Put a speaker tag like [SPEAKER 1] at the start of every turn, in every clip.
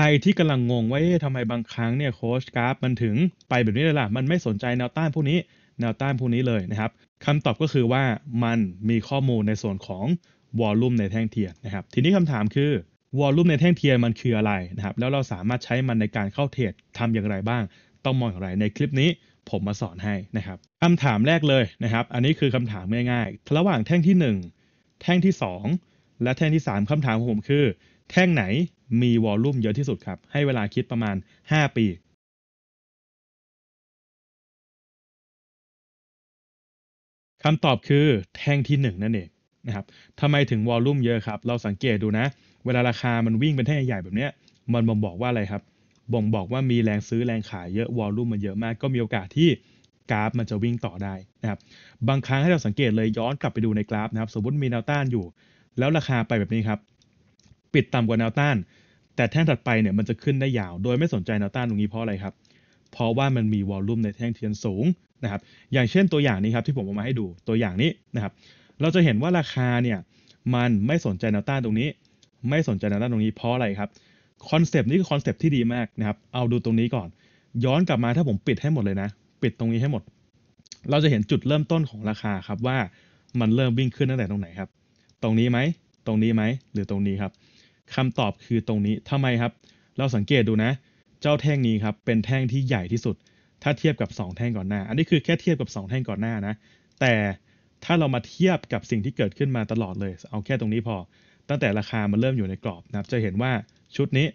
[SPEAKER 1] ใครที่กำลังงงว่าทำไมบางครั้งเนี่ยโค้ชกราฟมันถึงไปแบบนี้เลยล่ะมันไม่สนใจแนวต้านพวกนี้ แนวต้านพวกนี้เลยนะครับคำตอบก็คือว่ามันมีข้อมูลในส่วนของวอลลุ่มในแท่งเทียนนะครับ ทีนี้คำถามคือวอลลุ่มในแท่งเทียนมันคืออะไรนะครับแล้วเราสามารถใช้มันในการเข้าเทรดทำอย่างไรบ้าง ต้องมองอย่างไรในคลิปนี้ผมมาสอนให้นะครับคำถามแรกเลยนะครับ อันนี้คือคำถามง่ายๆ ระหว่างแท่งที่ 1 แท่งที่ 2 และแท่งที่ 3 คำถามของผมคือ แท่งไหนมีวอลลุ่มเยอะที่สุดครับ ให้เวลาคิดประมาณ 5 ปี คำตอบคือแท่งที่ 1 นั่นเองนะครับทำไมถึงวอลลุ่มเยอะครับ เราสังเกตดูนะ เวลาราคามันวิ่งเป็นแท่งใหญ่แบบเนี้ย มันบ่งบอกว่า อะไรครับ บ่งบอกว่ามีแรงซื้อแรงขายเยอะ วอลลุ่มมันเยอะมาก ก็มีโอกาสที่กราฟมันจะวิ่งต่อได้นะครับ บางครั้งให้เราสังเกตเลยย้อนกลับไปดูในกราฟนะครับ สมมติมีแนวต้านอยู่ แล้วราคาไปแบบนี้ครับปิดต่ำกว่าแนวต้าน แต่แท่งถัดไปเนี่ยมันจะขึ้นได้ยาว โดยไม่สนใจแนวต้านตรงนี้เพราะอะไรครับ เพราะว่ามันมีวอลลุ่มในแท่งเทียนสูงนะครับ อย่างเช่นตัวอย่างนี้ครับที่ผมเอามาให้ดูตัวอย่างนี้นะครับ เราจะเห็นว่าราคาเนี่ย มันไม่สนใจแนวต้านตรงนี้ ไม่สนใจแนวต้านตรงนี้เพราะอะไรครับคอนเซปต์นี้คือคอนเซปต์ที่ดีมากนะครับเอาดูตรงนี้ก่อน ย้อนกลับมาถ้าผมปิดให้หมดเลยนะ ปิดตรงนี้ให้หมด เราจะเห็นจุดเริ่มต้นของราคาครับว่ามันเริ่มวิ่งขึ้นตั้งแต่ตรงไหนครับ ตรงนี้ไหม ตรงนี้ไหม หรือตรงนี้ครับคำตอบคือตรงนี้ทำไมครับ เราสังเกตดูนะ เจ้าแท่งนี้ครับ เป็นแท่งที่ใหญ่ที่สุด ถ้าเทียบกับ2แท่งก่อนหน้า อันนี้คือแค่เทียบกับ2แท่งก่อนหน้านะ แต่ถ้าเรามาเทียบกับสิ่งที่เกิดขึ้นมาตลอดเลย เอาแค่ตรงนี้พอ ตั้งแต่ราคามันเริ่มอยู่ในกรอบนะครับ จะเห็นว่าชุดนี้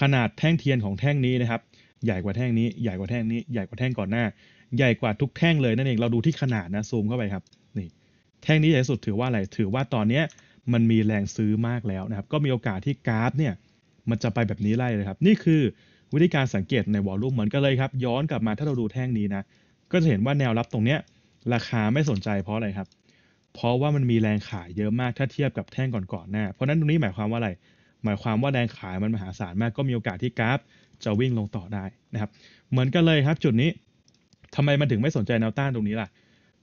[SPEAKER 1] ขนาดแท่งเทียนของแท่งนี้นะครับ ใหญ่กว่าแท่งนี้ ใหญ่กว่าแท่งนี้ ใหญ่กว่าแท่งก่อนหน้า ใหญ่กว่าทุกแท่งเลยนั่นเอง เราดูที่ขนาดนะ ซูมเข้าไปครับ นี่ แท่งนี้ใหญ่สุดถือว่าอะไร ถือว่าตอนเนี้ยมันมีแรงซื้อมากแล้วนะครับ ก็มีโอกาสที่กราฟเนี่ยมันจะไปแบบนี้ไล่เลยครับ นี่คือวิธีการสังเกตในวอลลุ่มเหมือนกันเลยครับ ย้อนกลับมาถ้าเราดูแท่งนี้นะ ก็จะเห็นว่าแนวรับตรงเนี้ยราคาไม่สนใจ เพราะอะไรครับ เพราะว่ามันมีแรงขายเยอะมากถ้าเทียบกับแท่งก่อนๆหน้าเพราะนั้นตรงนี้หมายความว่าอะไร หมายความว่าแรงขายมันมหาศาลมาก ก็มีโอกาสที่กราฟ จะวิ่งลงต่อได้นะครับ เหมือนกันเลยครับจุดนี้ ทำไมมันถึงไม่สนใจแนวต้านตรงนี้ล่ะ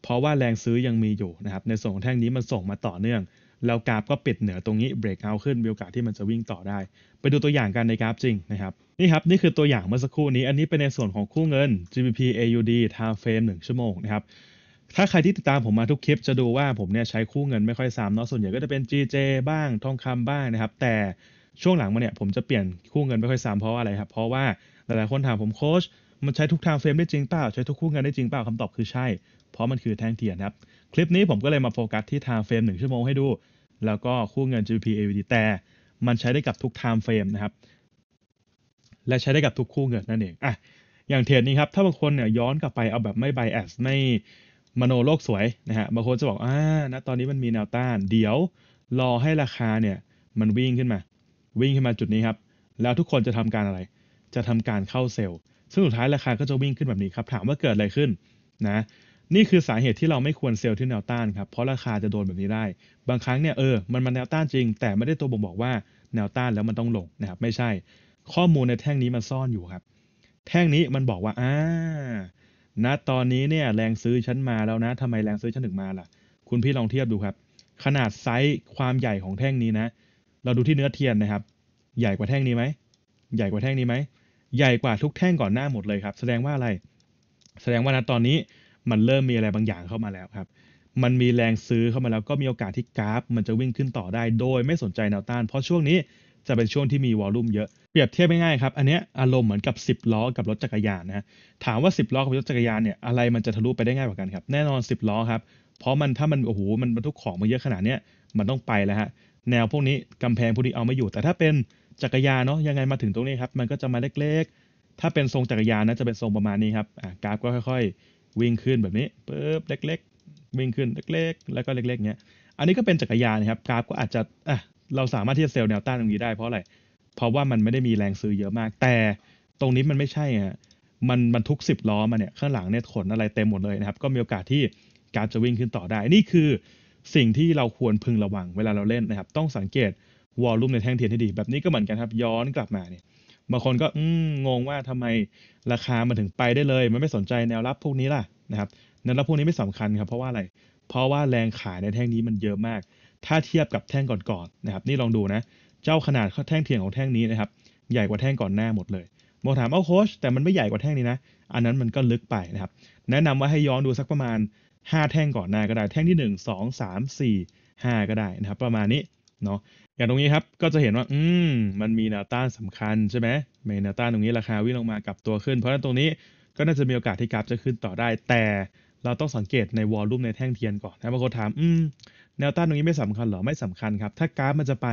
[SPEAKER 1] เพราะว่าแรงซื้อยังมีอยู่นะครับ ในส่วนของแท่งนี้มันส่งมาต่อเนื่องแล้วกราฟก็ปิดเหนือตรงนี้เบรกเอาขึ้นมีโอกาสที่มันจะวิ่งต่อได้ ไปดูตัวอย่างกันในกราฟจริงนะครับนี่ครับนี่คือตัวอย่างเมื่อสักครู่นี้ อันนี้เป็นในส่วนของคู่เงิน GBP AUD time frame 1 ชั่วโมงนะครับถ้าใครที่ติดตามผมมาทุกคลิปจะดูว่าผมเนี่ยใช้คู่เงินไม่ค่อยซ้ำเนาะส่วนใหญ่ก็จะเป็น GJ บ้างทองคำบ้างนะครับแต่ช่วงหลังมาเนี่ยผมจะเปลี่ยนคู่เงินไม่ค่อยซ้ำเพราะอะไรครับเพราะว่าหลายๆคนถามผมโค้ชมันใช้ทุกทางเฟรมได้จริงเปล่าใช้ทุกคู่เงินได้จริงเปล่าคำตอบคือใช่ เพราะมันคือแท่งเทียนครับคลิปนี้ผมก็เลยมาโฟกัสที่ทางเฟรม1ชั่วโมงให้ดูแล้วก็คู่เงิน GBP AUD แต่มันใช้ได้กับทุก time frame นะครับ และใช้ได้กับทุกคู่เงินนั่นเองอ่ะอย่างเทรดนี้ครับ ถ้าบางคนเนี่ยย้อนกลับไปเอาแบบไม่ bias ไม่มโนโลกสวยนะฮะ บางคนจะบอกอ่านะ ตอนนี้มันมีแนวต้าน เดี๋ยวรอให้ราคาเนี่ย มันวิ่งขึ้นมา วิ่งขึ้นมาจุดนี้ครับ แล้วทุกคนจะทำการอะไร จะทำการเข้าเซลล์ ซึ่งสุดท้ายราคาก็จะวิ่งขึ้นแบบนี้ครับ ถามว่าเกิดอะไรขึ้นนะนี่คือสาเหตุที่เราไม่ควรเซลล์ที่แนวต้านครับ เพราะราคาจะโดนแบบนี้ได้ บางครั้งเนี่ยเออ มันมันแนวต้านจริง แต่ไม่ได้ตัวบ่งบอกว่าแนวต้านแล้วมันต้องลงนะครับ ไม่ใช่ ข้อมูลในแท่งนี้มันซ่อนอยู่ครับ แท่งนี้มันบอกว่าอ่าณตอนนี้เนี่ยแรงซื้อฉันมาแล้วนะทำไมแรงซื้อฉันถึงมาล่ะ คุณพี่ลองเทียบดูครับ ขนาดไซส์ความใหญ่ของแท่งนี้นะ เราดูที่เนื้อเทียนนะครับ ใหญ่กว่าแท่งนี้ไหม ใหญ่กว่าแท่งนี้ไหม ใหญ่กว่าทุกแท่งก่อนหน้าหมดเลยครับ แสดงว่าอะไร แสดงว่าณตอนนี้มันเริ่มมีอะไรบางอย่างเข้ามาแล้วครับ มันมีแรงซื้อเข้ามาแล้วก็มีโอกาสที่กราฟ มันจะวิ่งขึ้นต่อได้โดยไม่สนใจแนวต้าน เพราะช่วงนี้จะเป็นช่วงที่มีวอลลุ่มเยอะ เปรียบเทียบง่ายๆครับ อันเนี้ยอารมณ์เหมือนกับ 10 ล้อกับรถจักรยานนะถามว่า 10ล้อกับรถจักรยานเนี่ยอะไรมันจะทะลุไปได้ง่ายกว่ากันครับ แน่นอน 10ล้อครับ เพราะมันถ้ามันโอ้โหมันบรรทุกของมาเยอะขนาดนี้มันต้องไปแล้วฮะ แนวพวกนี้กำแพงพวกนี้เอาไม่อยู่ แต่ถ้าเป็นจักรยานเนาะ ยังไงมาถึงตรงนี้ครับ มันก็จะมาเล็กๆ ถ้าเป็นทรงจักรยานนะจะเป็นทรงประมาณนี้ครับกราฟก็ค่อยวิ่งขึ้นแบบนี้ปึ๊บ เล็กๆ วิ่งขึ้น เล็กๆ แล้วก็เล็ก ๆ เงี้ย อันนี้ก็เป็นจักรยานนะครับ กราฟก็อาจจะ อ่ะ เราสามารถที่จะเซลล์แนวต้านตรงนี้ได้เพราะอะไร เพราะว่ามันไม่ได้มีแรงซื้อเยอะมาก แต่ ตรงนี้มันไม่ใช่ฮะ มันบรรทุกสิบล้อมาเนี่ยข้างหลังเนี่ยขนอะไรเต็มหมดเลยนะครับ ก็มีโอกาสที่กราฟจะวิ่งขึ้นต่อได้ นี่คือสิ่งที่เราควรพึงระวังเวลาเราเล่นนะครับ ต้องสังเกตวอลลุ่มในแท่งเทียนให้ดี แบบนี้ก็เหมือนกันครับ ย้อนกลับมาเนี่ยบางคนก็งงว่าทำไมราคามันถึงไปได้เลย มันไม่สนใจแนวรับพวกนี้ล่ะนะครับ แนวรับพวกนี้ไม่สำคัญครับ เพราะว่าอะไร เพราะว่าแรงขายในแท่งนี้มันเยอะมาก ถ้าเทียบกับแท่งก่อนๆนะครับ นี่ลองดูนะ เจ้าขนาดแท่งเทียงของแท่งนี้นะครับใหญ่กว่าแท่งก่อนหน้าหมดเลยโมถามเอ้าโค้ชแต่มันไม่ใหญ่กว่าแท่งนี้นะ อันนั้นมันก็ลึกไปนะครับ แนะนำว่าให้ย้อนดูสักประมาณ5แท่งก่อนหน้าก็ได้ แท่งที่1 2 3 4 5ก็ได้นะครับ ประมาณนี้เนาะอย่างตรงนี้ครับก็จะเห็นว่า อืมมันมีแนวต้านสำคัญใช่ไหมมีแนวต้านตรงนี้ราคาวิ่งลงมากับตัวขึ้น เพราะฉะนั้นตรงนี้ก็น่าจะมีโอกาสที่กราฟจะขึ้นต่อได้ แต่เราต้องสังเกตในวอลลุ่มในแท่งเทียนก่อนนะบางคนถามอืมแนวต้านตรงนี้ไม่สำคัญหรอไม่สำคัญครับ ถ้ากราฟมันจะไป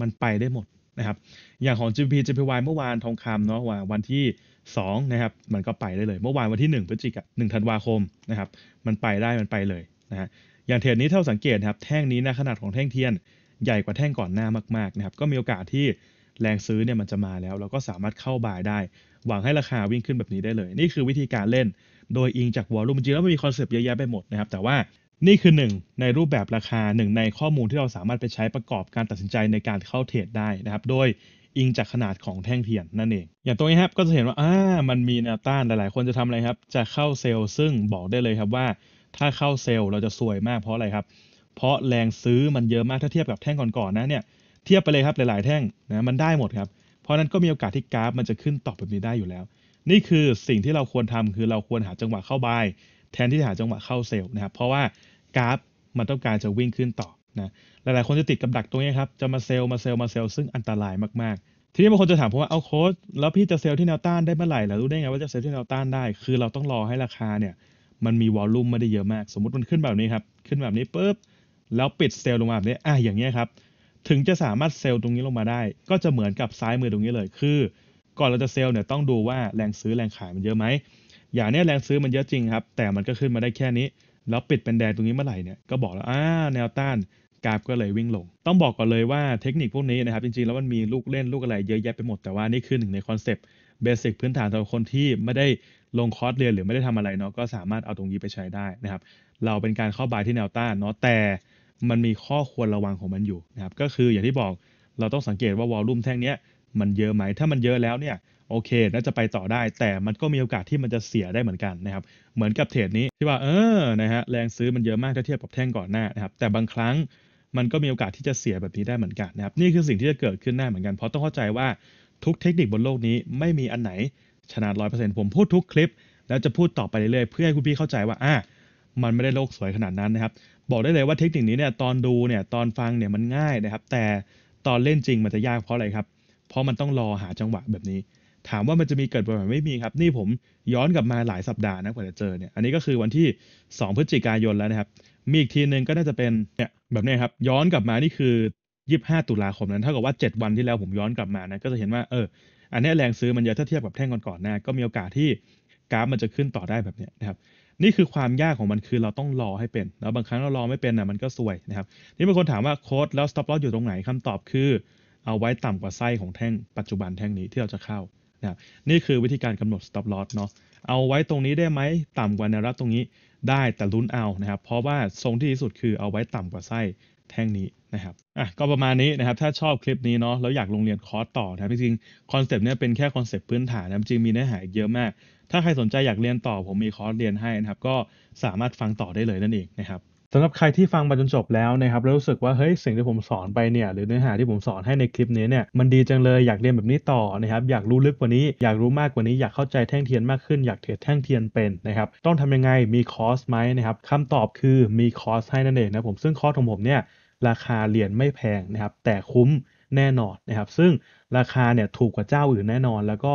[SPEAKER 1] มันไปได้หมดนะครับ อย่างของ GBP JPY เมื่อวานทองคำเนาะววันที่2นะครับมันก็ไปได้เลย เมื่อวานวันที่1พฤศจิกายนงธันวาคมนะครับมันไปได้มันไปเลยนะฮะอย่างเทรดนี้เท่าสังเกตครับแท่งนี้นะขนาดของแท่งเทียนใหญ่กว่าแท่งก่อนหน้ามากๆนะครับ ก็มีโอกาสที่แรงซื้อเนี่ยมันจะมาแล้ว เราก็สามารถเข้าบายได้ หวังให้ราคาวิ่งขึ้นแบบนี้ได้เลย นี่คือวิธีการเล่น โดยอิงจากวอลลุ่มจริงแล้วมันมีคอนเซปต์เยอะแยะไปหมดนะครับ แต่ว่านี่คือหนึ่งในรูปแบบราคา หนึ่งในข้อมูลที่เราสามารถไปใช้ประกอบการตัดสินใจในการเข้าเทรดได้นะครับ โดยอิงจากขนาดของแท่งเทียนนั่นเอง อย่างตรงนี้ครับก็จะเห็นว่าอ่ามันมีแนวต้าน หลายๆ คนจะทำอะไรครับ จะเข้าเซลล์ซึ่งบอกได้เลยครับว่า ถ้าเข้าเซลล์เราจะซวยมาก เพราะอะไรครับเพราะแรงซื้อมันเยอะมากถ้าเทียบกับแท่งก่อนๆนะเนี่ยเทียบไปเลยครับหลายๆแท่งนะมันได้หมดครับเพราะนั้นก็มีโอกาสที่กราฟมันจะขึ้นต่อแบบนี้ได้อยู่แล้ว นี่คือสิ่งที่เราควรทำคือเราควรหาจังหวะเข้าบายแทนที่จะหาจังหวะเข้าเซลล์นะครับเพราะว่ากราฟมันต้องการจะวิ่งขึ้นต่อนะหลายๆคนจะติดกับดักตรงนี้ครับจะมาเซลล์มาเซลล์มาเซลล์ซึ่งอันตรายมากๆทีนี้บางคนจะถามผมว่าเอาโค้ดแล้วพี่จะเซลล์ที่แนวต้านได้เมื่อไหร่แล้วรู้ได้ไงว่าจะเซลล์ที่แนวต้านได้ คือเราต้องรอให้ราคาเนี่ยมันมีวอลลุ่มไม่ได้เยอะมาก สมมติมันขึ้นแบบนี้ครับขึ้นแบบนี้ปุ๊บแล้วปิดเซลล์ลงมาแบบนี้อ่ะอย่างเงี้ยครับ ถึงจะสามารถเซลล์ตรงนี้ลงมาได้ ก็จะเหมือนกับซ้ายมือตรงนี้เลย คือ ก่อนเราจะเซลล์เนี่ยต้องดูว่าแรงซื้อแรงขายมันเยอะไหมอย่างเนี้ยแรงซื้อมันเยอะจริงครับ แต่มันก็ขึ้นมาได้แค่นี้ แล้วปิดเป็นแดงตรงนี้เมื่อไหร่เนี่ย ก็บอกแล้วอ่าแนวต้านกราฟก็เลยวิ่งลง ต้องบอกก่อนเลยว่าเทคนิคพวกนี้นะครับ จริงๆแล้วมันมีลูกเล่นลูกอะไรเยอะแยะไปหมด แต่ว่านี่คือหนึ่งในคอนเซปต์เบสิกพื้นฐานสำหรับคนที่ไม่ได้ลงคอร์สเรียนหรือไม่ได้ทำอะไรเนาะ ก็สามารถเอาตรงนี้ไปใช้ได้นะครับ เราเป็นการเข้าบายที่แนวต้านเนาะแต่มันมีข้อควรระวังของมันอยู่นะครับ ก็คืออย่างที่บอกเราต้องสังเกตว่าวอลลุ่มแท่งนี้มันเยอะไหมถ้ามันเยอะแล้วเนี่ย โอเค น่าจะไปต่อได้แต่มันก็มีโอกาสที่มันจะเสียได้เหมือนกันนะครับ เหมือนกับเทรดนี้ที่ว่าเออนะฮะแรงซื้อมันเยอะมากถ้าเทียบกับแท่งก่อนหน้านะครับ แต่บางครั้งมันก็มีโอกาสที่จะเสียแบบนี้ได้เหมือนกันนะครับ นี่คือสิ่งที่จะเกิดขึ้นหน้เหมือนกัน เพราะต้องเข้าใจว่าทุกเทคนิคบนโลกนี้ ไม่มีอันไหนชนะร้อยเปอร์เซ็นต์ผมพูดทุกคลิป แล้วจะพูดต่อไปเรื่อยเพื่อให้คุณพี่เข้าใจว่า อ่า มันไม่ได้โลกสวยขนาดนั้นนะครับบอกได้เลยว่าเทคนิคนี้เนี่ยตอนดูเนี่ยตอนฟังเนี่ยมันง่ายนะครับแต่ตอนเล่นจริงมันจะยากเพราะอะไรครับเพราะมันต้องรอหาจังหวะแบบนี้ ถามว่ามันจะมีเกิดบ่อยไหมไม่มีครับ นี่ผมย้อนกลับมาหลายสัปดาห์นะกว่าจะเจอเนี่ยอันนี้ก็คือวันที่ 2 พฤศจิกายนแล้วนะครับ มีอีกทีหนึ่งก็น่าจะเป็นเนี่ยแบบนี้ครับย้อนกลับมานี่คือ 25 ตุลาคมนั้นเท่ากับว่า 7 วันที่แล้วผมย้อนกลับมานะก็จะเห็นว่าเอออันนี้แรงซื้อมันเยอะถ้าเทียบกับแท่งก่อนๆหน้าก็มีโอกาสที่กราฟมันจะขึ้นต่อได้แบบนี้นะครับนี่คือความยากของมันคือเราต้องรอให้เป็น แล้วบางครั้งเรารอไม่เป็นนะมันก็ซวยนะครับนี่บางคนถามว่าโค้ดแล้ว stop loss อยู่ตรงไหนคำตอบคือเอาไว้ต่ำกว่าไส้ของแท่ง ปัจจุบันแท่งนี้ที่เราจะเข้านะนี่คือวิธีการกำหนด stop loss เนาะเอาไว้ตรงนี้ได้ไหมต่ำกว่าแนวรับตรงนี้ได้แต่ลุ้นเอานะครับเพราะว่าทรงที่ดีสุดคือเอาไว้ต่ำกว่าไส้แท่งนี้นะครับอ่ะก็ประมาณนี้นะครับถ้าชอบคลิปนี้เนาะแล้วอยากลงเรียนคอร์สต่อนะจริงคอนเซปต์เนี้ยเป็นแค่คอนเซปต์พื้นฐานนะจริงมีเนื้อหาเยอะมากถ้าใครสนใจอยากเรียนต่อผมมีคอร์สเรียนให้นะครับ ก็สามารถฟังต่อได้เลยนั่นเองนะครับสำหรับใครที่ฟังมาจนจบแล้วนะครับแล้วรู้สึกว่าเฮ้ยสิ่งที่ผมสอนไปเนี่ยหรือเนื้อหาที่ผมสอนให้ในคลิปนี้เนี่ยมันดีจังเลยอยากเรียนแบบนี้ต่อนะครับอยากรู้ลึกกว่านี้ อยากรู้มากกว่านี้ อยากเข้าใจแท่งเทียนมากขึ้นอยากเทรดแท่งเทียนเป็นนะครับต้องทำยังไงมีคอร์สไหมนะครับคำตอบคือมีคอร์สให้นั่นเองนะผมซึ่งคอร์สของผมเนี่ยราคาเหรียญไม่แพงนะครับแต่คุ้มแน่นอนนะครับซึ่งราคาเนี่ยถูกกว่าเจ้าอื่นแน่นอน แล้วก็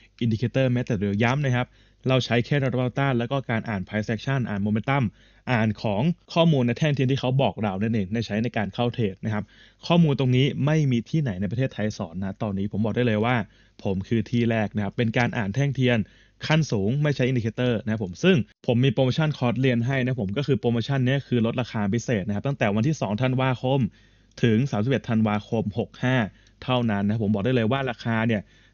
[SPEAKER 1] อินดิเคเตอร์แม้แต่เดียวย้ำนะครับ เราใช้แค่ระดับต้าแล้วก็การอ่านไพ i c e a c t i อ่านโมเมนตัมอ่านของข้อมูลในแท่งเทียนที่เขาบอกเรานั่นเองในใช้ในการเข้าเทรดนะครับข้อมูลตรงนี้ไม่มีที่ไหนในประเทศไทยสอนนะตอนนี้ผมบอกได้เลยว่า ผมคือที่แรกนะครับเป็นการอ่านแท่งเทียน ขั้นสูงไม่ใช้อินดิเคเตอร์นะผมซึ่งผมมีโปรโมชั่นคอร์สเรียนให้นะผมก็คือโปรโมชั่นนี้คือลดราคาพิเศษนะครับตั้งแต่วันที่2ธันวาคมถึง31ธันวาคม65 เท่านั้นนะผมบอกได้เลยว่าราคาเนี่ย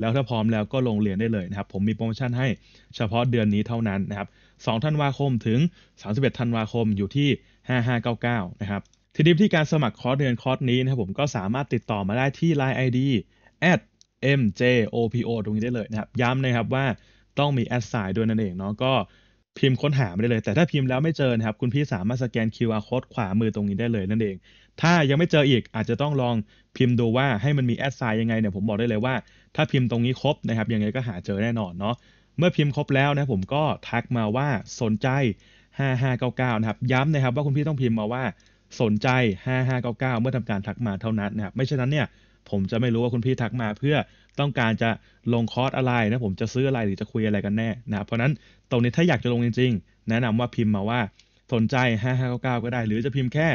[SPEAKER 1] แล้วถ้าพร้อมแล้วก็ลงเรียนได้เลยนะครับผมมีโปรโมชั่นให้เฉพาะเดือนนี้เท่านั้นนะครับ2ธันวาคมถึง 31ธันวาคมอยู่ที่ 5599 นะครับทีนี้ที่การสมัครคอร์สเรียนคอร์สนี้นะครับผมก็สามารถติดต่อมาได้ที่ Line ID at mjopo ตรงนี้ได้เลยนะครับย้ำนะครับว่าต้องมีแอดสายด้วยนั่นเองเนาะก็พิมพ์ค้นหาไม่ได้เลย แต่ถ้าพิมพ์แล้วไม่เจอนะครับคุณพี่สามารถสแกน QR code ขวามือตรงนี้ได้เลยนั่นเอง ถ้ายังไม่เจออีก อาจจะต้องลองพิมพ์ดูว่าให้มันมีแอดไซน์ยังไงเนี่ยผมบอกได้เลยว่าถ้าพิมพ์ตรงนี้ครบนะครับ ยังไงก็หาเจอแน่นอนเนาะเมื่อพิมพ์ครบแล้วนะผมก็ทักมาว่าสนใจ 5599 นะครับ ย้ำนะครับ ว่าคุณพี่ต้องพิมพ์มาว่าสนใจ 5599 เมื่อทำการทักมาเท่านั้นนะครับไม่เช่นนั้นเนี่ยผมจะไม่รู้ว่าคุณพี่ทักมาเพื่อต้องการจะลงคอร์สอะไรนะผมจะซื้ออะไรหรือจะคุยอะไรกันแน่นะเพราะนั้นตรงนี้ถ้าอยากจะลงจริงๆ แนะนำว่าพิมพ์มาว่าสนใจ 5599 ก็ได้ หรือจะพิมพ์แค่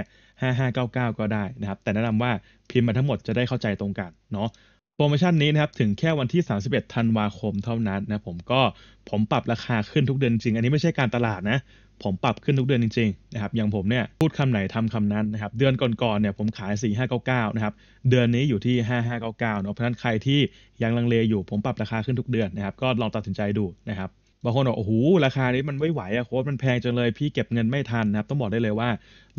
[SPEAKER 1] 5599 ก็ได้นะครับแต่แนะนำว่าพิมพ์มาทั้งหมดจะได้เข้าใจตรงกันเนาะโปรโมชั่นนี้นะครับถึงแค่วันที่ 31 ธันวาคมเท่านั้นนะผมก็ผมปรับราคาขึ้นทุกเดือน จริง อันนี้ไม่ใช่การตลาดนะผมปรับขึ้นทุกเดือนจริงๆนะครับ อย่างผมเนี่ยพูดคำไหนทำคำนั้นนะครับ เดือนก่อนๆเนี่ยผมขาย 4599 นะครับ เดือนนี้อยู่ที่ 5599เนาะเพราะฉะนั้นใครที่ยังลังเลอยู่ ผมปรับราคาขึ้นทุกเดือนนะครับ ก็ลองตัดสินใจดูนะครับ บางคนบอกโอ้โห ราคานี้มันไม่ไหวอะโค้ดมันแพงจังเลย พี่เก็บเงินไม่ทันนะครับ ต้องบอกได้เลยว่า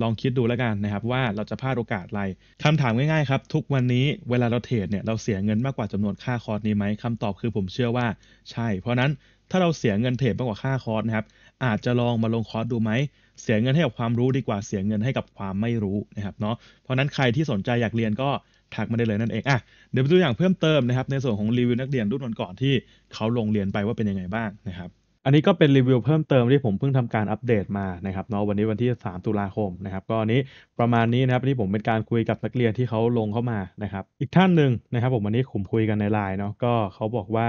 [SPEAKER 1] ลองคิดดูแล้วกันนะครับว่าเราจะพลาดโอกาสอะไร คำถามง่าย ๆ ครับ ทุกวันนี้เวลาเราเทรดเนี่ยเราเสียเงินมากกว่าจำนวนค่าคอร์สนี้ไหมคำตอบคือผมเชื่อว่าใช่ เพราะนั้นถ้าเราเสียเงินเทรดมากกว่าค่าคอร์สนะครับอาจจะลองมาลงคอร์สดูไหม เสียเงินให้กับความรู้ดีกว่าเสียเงินให้กับความไม่รู้นะครับเนาะ เพราะนั้นใครที่สนใจอยากเรียนก็ทักมาได้เลยนั่นเองอ่ะเดี๋ยวไปดูอย่างเพิ่มเติมนะครับในส่วนของรีวิวนักเรียนรุ่นก่อนๆที่เขาลงเรียนไปว่าเป็นยังไงบ้างนะครับ อันนี้ก็เป็นรีวิวเพิ่มเติมที่ผมเพิ่งทำการอัปเดตมานะครับเนาะวันนี้วันที่ 3 ตุลาคมนะครับก็นี้ประมาณนี้นะครับนี่ผมเป็นการคุยกับนักเรียนที่เขาลงเข้ามานะครับอีกท่านหนึ่งนะครับผมวันนี้ผมคุยกันในไลน์เนาะก็เขาบอกว่า